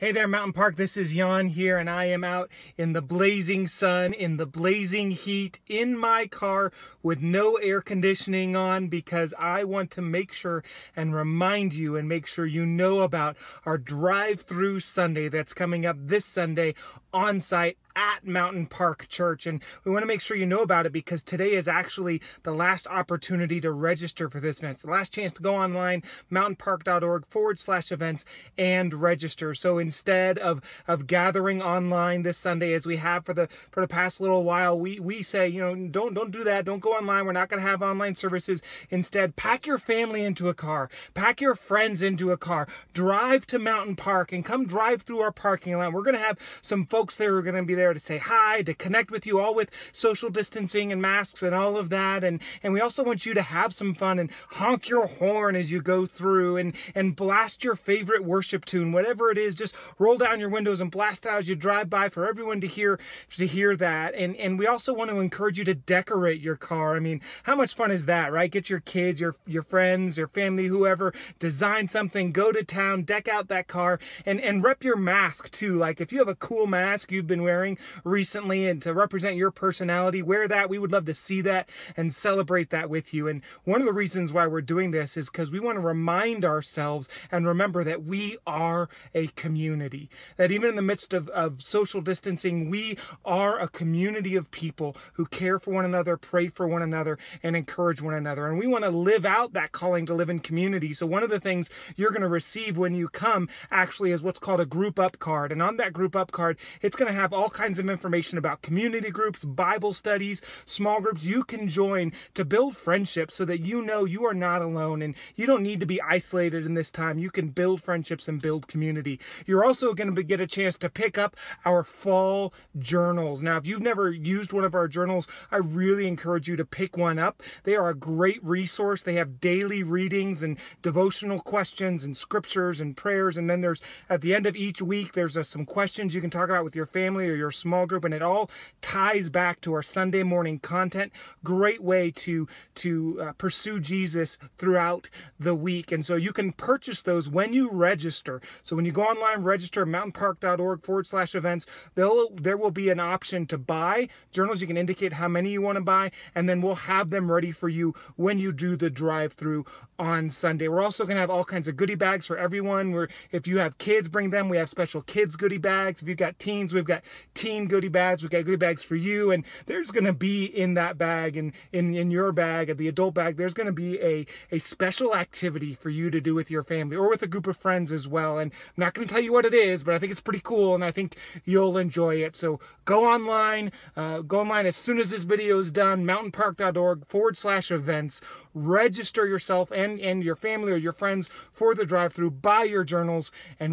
Hey there, Mountain Park. This is Jan here, and I am out in the blazing sun, in the blazing heat, in my car with no air conditioning on because I want to make sure and remind you and make sure you know about our drive through Sunday that's coming up this Sunday on site at Mountain Park Church. And we want to make sure you know about it because today is actually the last opportunity to register for this event. It's the last chance to go online, mountainpark.org forward slash events and register. So instead of, of gathering online this Sunday as we have for the for the past little while, we, we say, you know, don't don't do that. Don't go online. We're not going to have online services. Instead, pack your family into a car, pack your friends into a car, drive to Mountain Park and come drive through our parking lot. We're going to have some folks there who are going to be there there to say hi, to connect with you all with social distancing and masks and all of that. And, and we also want you to have some fun and honk your horn as you go through and, and blast your favorite worship tune, whatever it is, just roll down your windows and blast out as you drive by for everyone to hear, to hear that. And, and we also want to encourage you to decorate your car. I mean, how much fun is that, right? Get your kids, your, your friends, your family, whoever, design something, go to town, deck out that car and, and rep your mask too. Like if you have a cool mask you've been wearing, recently and to represent your personality. Wear that. We would love to see that and celebrate that with you. And one of the reasons why we're doing this is because we want to remind ourselves and remember that we are a community. That even in the midst of, of social distancing, we are a community of people who care for one another, pray for one another, and encourage one another. And we want to live out that calling to live in community. So one of the things you're going to receive when you come actually is what's called a group up card. And on that group up card, it's going to have all kinds of information about community groups, Bible studies, small groups you can join to build friendships so that you know you are not alone and you don't need to be isolated in this time. You can build friendships and build community. You're also going to get a chance to pick up our fall journals. Now, if you've never used one of our journals, I really encourage you to pick one up. They are a great resource. They have daily readings and devotional questions and scriptures and prayers. And then there's at the end of each week, there's a, uh, some questions you can talk about with your family or your your small group, and it all ties back to our Sunday morning content. Great way to to uh, pursue Jesus throughout the week, and so you can purchase those when you register. So when you go online, register mountainpark.org forward slash events. There will there will be an option to buy journals. You can indicate how many you want to buy, and then we'll have them ready for you when you do the drive-through on Sunday. We're also going to have all kinds of goodie bags for everyone. Where if you have kids, bring them. We have special kids goodie bags. If you've got teens, we've got 15 goodie bags. We've got goodie bags for you, and there's going to be in that bag and in, in your bag, at the adult bag, there's going to be a, a special activity for you to do with your family or with a group of friends as well. And I'm not going to tell you what it is, but I think it's pretty cool, and I think you'll enjoy it. So go online, uh, go online as soon as this video is done, mountainpark.org forward slash events. Register yourself and, and your family or your friends for the drive through. Buy your journals and